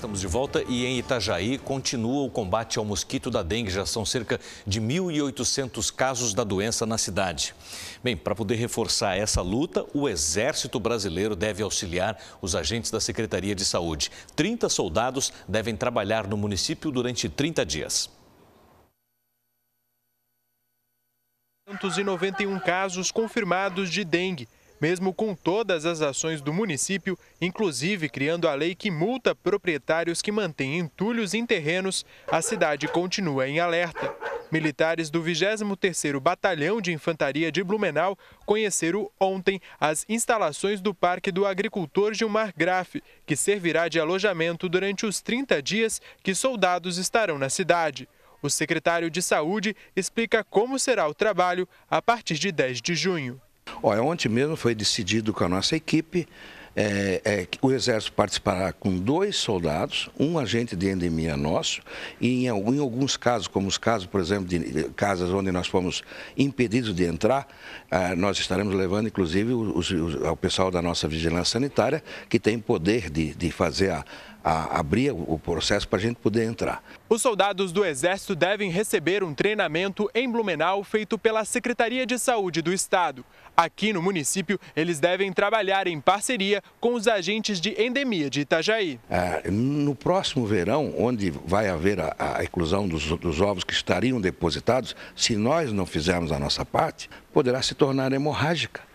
estamos de volta e em Itajaí continua o combate ao mosquito da dengue. Já são cerca de 1.800 casos da doença na cidade. Bem, para poder reforçar essa luta, o Exército Brasileiro deve auxiliar os agentes da Secretaria de Saúde. 30 soldados devem trabalhar no município durante 30 dias. 191 casos confirmados de dengue mesmo com todas as ações do município, inclusive criando a lei que multa proprietários que mantêm entulhos em terrenos, a cidade continua em alerta. Militares do 23º Batalhão de Infantaria de Blumenau conheceram ontem as instalações do Parque do Agricultor Gilmar Graff, que servirá de alojamento durante os 30 dias que soldados estarão na cidade. O secretário de Saúde explica como será o trabalho a partir de 10 de junho. Olha, ontem mesmo foi decidido com a nossa equipe é, é, o Exército participará com dois soldados, um agente de endemia nosso, e em, em alguns casos, como os casos, por exemplo, de, de eh, casas onde nós fomos impedidos de entrar, ah, nós estaremos levando, inclusive, os, os, o pessoal da nossa vigilância sanitária, que tem poder de, de fazer a, a abrir o processo para a gente poder entrar. Os soldados do Exército devem receber um treinamento em Blumenau feito pela Secretaria de Saúde do Estado. Aqui no município, eles devem trabalhar em parceria com os agentes de endemia de Itajaí. É, no próximo verão, onde vai haver a, a eclosão dos, dos ovos que estariam depositados, se nós não fizermos a nossa parte, poderá se tornar hemorrágica.